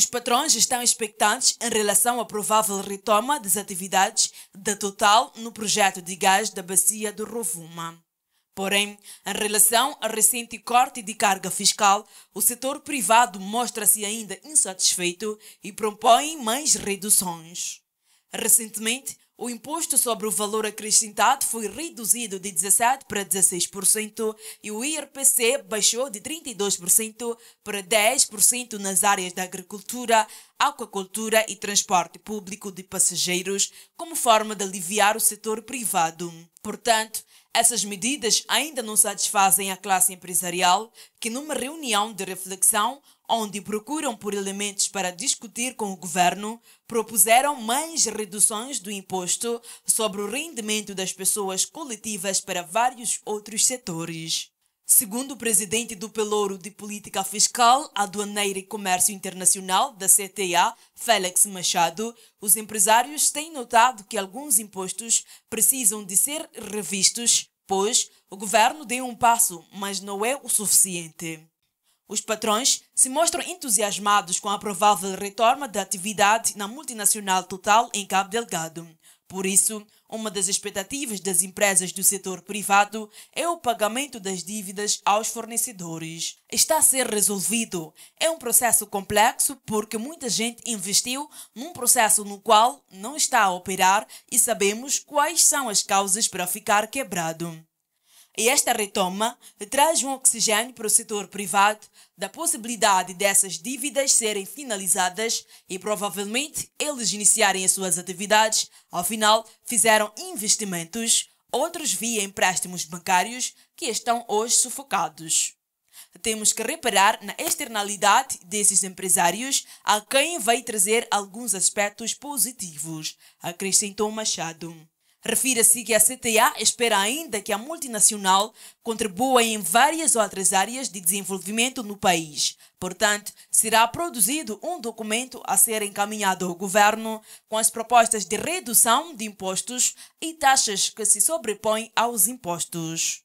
Os patrões estão expectantes em relação à provável retoma das atividades da Total no projeto de gás da bacia do Rovuma. Porém, em relação ao recente corte de carga fiscal, o setor privado mostra-se ainda insatisfeito e propõe mais reduções. Recentemente, o imposto sobre o valor acrescentado foi reduzido de 17% para 16% e o IRPC baixou de 32% para 10% nas áreas da agricultura, aquacultura e transporte público de passageiros, como forma de aliviar o setor privado. Portanto, essas medidas ainda não satisfazem a classe empresarial, que numa reunião de reflexão, onde procuram por elementos para discutir com o governo, propuseram mais reduções do imposto sobre o rendimento das pessoas coletivas para vários outros setores. Segundo o presidente do Pelouro de Política Fiscal, Aduaneira e Comércio Internacional da CTA, Félix Machado, os empresários têm notado que alguns impostos precisam de ser revistos, pois o governo deu um passo, mas não é o suficiente. Os patrões se mostram entusiasmados com a provável retoma da atividade na multinacional Total em Cabo Delgado. Por isso, uma das expectativas das empresas do setor privado é o pagamento das dívidas aos fornecedores. Está a ser resolvido. É um processo complexo porque muita gente investiu num processo no qual não está a operar e sabemos quais são as causas para ficar quebrado. E esta retoma traz um oxigênio para o setor privado da possibilidade dessas dívidas serem finalizadas e provavelmente eles iniciarem as suas atividades. Ao final, fizeram investimentos, outros via empréstimos bancários que estão hoje sufocados. Temos que reparar na externalidade desses empresários, a quem vai trazer alguns aspectos positivos, acrescentou Machado. Refira-se que a CTA espera ainda que a multinacional contribua em várias outras áreas de desenvolvimento no país. Portanto, será produzido um documento a ser encaminhado ao governo com as propostas de redução de impostos e taxas que se sobrepõem aos impostos.